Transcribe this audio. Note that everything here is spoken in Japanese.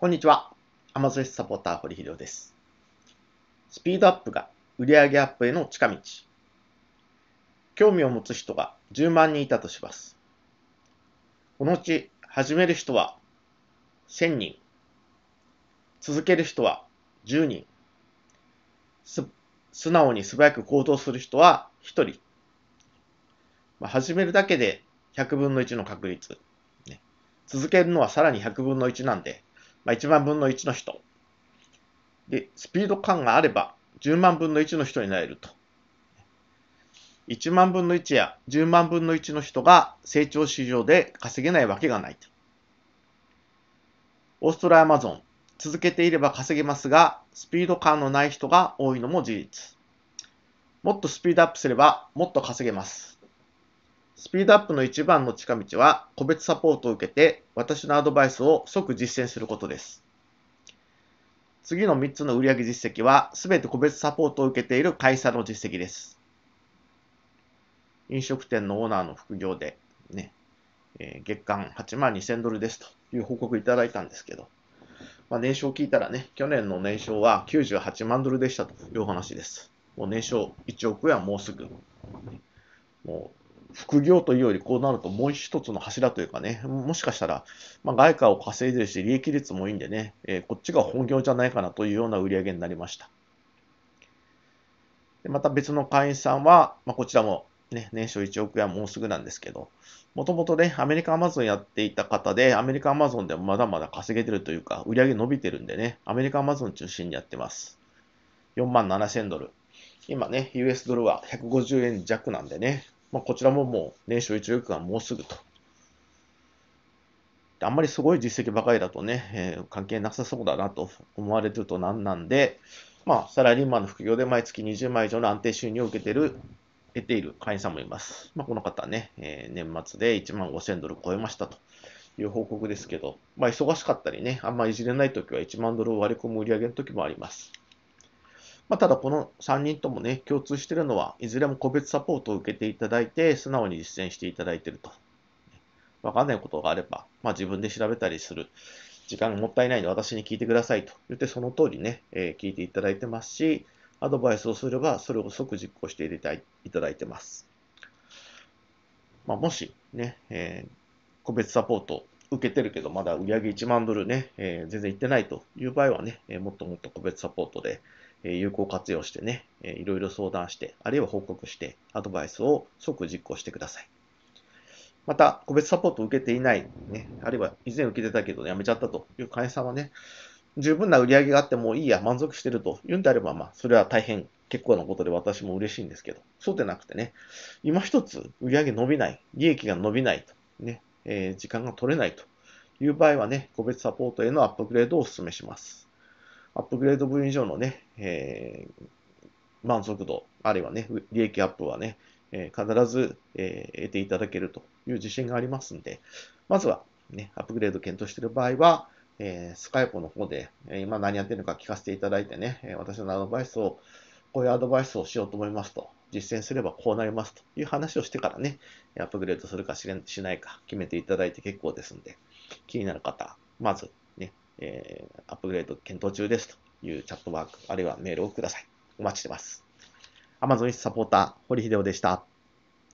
こんにちは。アマゾスサポーター堀秀夫です。スピードアップが売上アップへの近道。興味を持つ人が10万人いたとします。このうち始める人は1000人。続ける人は10人。素直に素早く行動する人は1人。まあ、始めるだけで100分の1の確率。ね、続けるのはさらに100分の1なんで、まあ、1万分の1の人。で、スピード感があれば、10万分の1の人になれると。1万分の1や10万分の1の人が成長市場で稼げないわけがないと。オーストラリアマゾン、続けていれば稼げますが、スピード感のない人が多いのも事実。もっとスピードアップすればもっと稼げます。スピードアップの一番の近道は、個別サポートを受けて、私のアドバイスを即実践することです。次の3つの売上実績は、すべて個別サポートを受けている会社の実績です。飲食店のオーナーの副業で、ね、え月間8万2000ドルですという報告いただいたんですけど、まあ、年商聞いたらね、去年の年商は98万ドルでしたというお話です。もう年商1億円はもうすぐ、もう副業というより、こうなるともう一つの柱というかね、もしかしたら、まあ、外貨を稼いでるし、利益率もいいんでね、えー、こっちが本業じゃないかなというような売り上げになりました。でまた別の会員さんは、まあ、こちらも、ね、年商1億円はもうすぐなんですけど、もともとね、アメリカアマゾンやっていた方で、アメリカアマゾンでもまだまだ稼げてるというか、売り上げ伸びてるんでね、アメリカアマゾン中心にやってます。4万7千ドル。今ね、US ドルは150円弱なんでね、まあ、こちらももう年収1億がもうすぐと。あんまりすごい実績ばかりだとね、えー、関係なさそうだなと思われてるとなんなんで、まあ、サラリーマンの副業で毎月20万以上の安定収入を受けてる、得ている会員さんもいます。まあ、この方ね、えー、年末で1万5000ドル超えましたという報告ですけど、まあ、忙しかったりね、あんまいじれないときは1万ドルを割り込む売り上げのときもあります。まあ、ただこの3人ともね、共通しているのは、いずれも個別サポートを受けていただいて、素直に実践していただいていると。わかんないことがあれば、まあ、自分で調べたりする。時間がもったいないので私に聞いてくださいと言って、その通りね、えー、聞いていただいてますし、アドバイスをすれば、それを即実行していただいてます。まあ、もしね、えー、個別サポート受けてるけど、まだ売上1万ドルね、えー、全然いってないという場合はね、えもっともっと個別サポートで、え有効活用してね、えいろいろ相談して、あるいは報告して、アドバイスを即実行してください。また、個別サポートを受けていない、ね、あるいは以前受けてたけど、辞やめちゃったという会社さんはね、十分な売り上げがあってもいいや、満足してるというんであれば、まあ、それは大変結構なことで私も嬉しいんですけど、そうでなくてね、今一つ売り上げ伸びない、利益が伸びないと、ね、えー、時間が取れないという場合はね、個別サポートへのアップグレードをお勧めします。アップグレード分以上のね、えー、満足度、あるいはね、利益アップはね、えー、必ず、えー、得ていただけるという自信がありますんで、まずは、ね、アップグレード検討している場合は、えー、スカイプの方で、え今何やってるのか聞かせていただいてね、え私のアドバイスを、こういうアドバイスをしようと思いますと、実践すればこうなりますという話をしてからね、アップグレードするかしないか決めていただいて結構ですんで、気になる方、まずえー、アップグレード検討中ですというチャットワーク、あるいはメールをください。お待ちしてます。Amazon サポーター、堀秀夫でした。